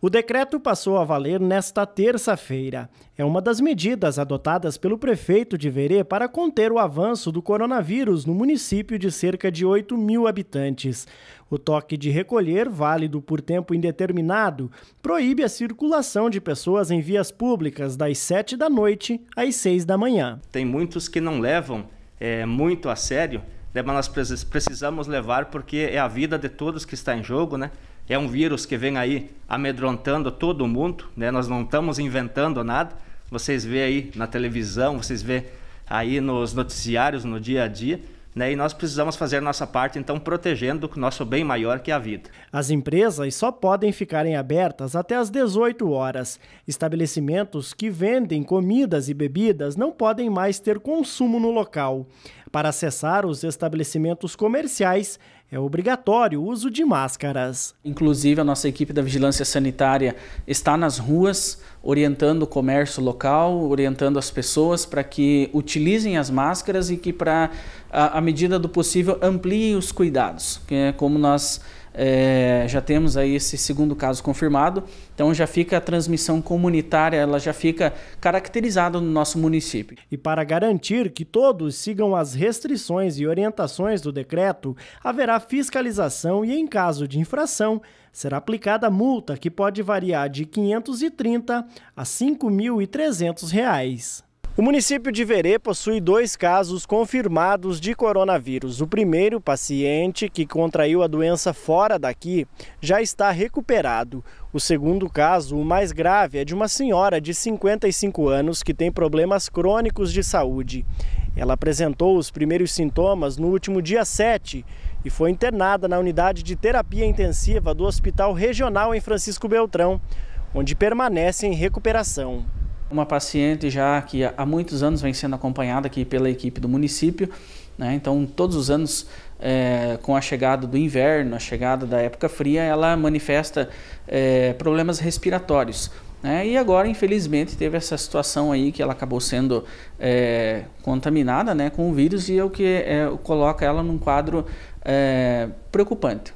O decreto passou a valer nesta terça-feira. É uma das medidas adotadas pelo prefeito de Verê para conter o avanço do coronavírus no município de cerca de 8 mil habitantes. O toque de recolher, válido por tempo indeterminado, proíbe a circulação de pessoas em vias públicas das 7 da noite às 6 da manhã. Tem muitos que não levam é, muito a sério mas nós precisamos levar porque é a vida de todos que está em jogo, né? É um vírus que vem aí amedrontando todo mundo, né? Nós não estamos inventando nada. Vocês vê aí na televisão, vocês vê aí nos noticiários no dia a dia. Né? E nós precisamos fazer nossa parte, então, protegendo o nosso bem maior que é a vida. As empresas só podem ficarem abertas até às 18 horas. Estabelecimentos que vendem comidas e bebidas não podem mais ter consumo no local. Para acessar os estabelecimentos comerciais, é obrigatório o uso de máscaras. Inclusive, a nossa equipe da Vigilância Sanitária está nas ruas, orientando o comércio local, orientando as pessoas para que utilizem as máscaras e que, para, à medida do possível, ampliem os cuidados, que é como nós é, já temos aí esse segundo caso confirmado, então já fica a transmissão comunitária, ela já fica caracterizada no nosso município. E para garantir que todos sigam as restrições e orientações do decreto, haverá fiscalização e, em caso de infração, será aplicada multa que pode variar de R$ 530 a R$ 5.300. O município de Verê possui dois casos confirmados de coronavírus. O primeiro paciente, que contraiu a doença fora daqui, já está recuperado. O segundo caso, o mais grave, é de uma senhora de 55 anos que tem problemas crônicos de saúde. Ela apresentou os primeiros sintomas no último dia 7 e foi internada na unidade de terapia intensiva do Hospital Regional em Francisco Beltrão, onde permanece em recuperação. Uma paciente já que há muitos anos vem sendo acompanhada aqui pela equipe do município, né? então todos os anos é, com a chegada do inverno, a chegada da época fria, ela manifesta é, problemas respiratórios. Né? E agora, infelizmente, teve essa situação aí que ela acabou sendo é, contaminada né, com o vírus e é o que é, coloca ela num quadro é, preocupante.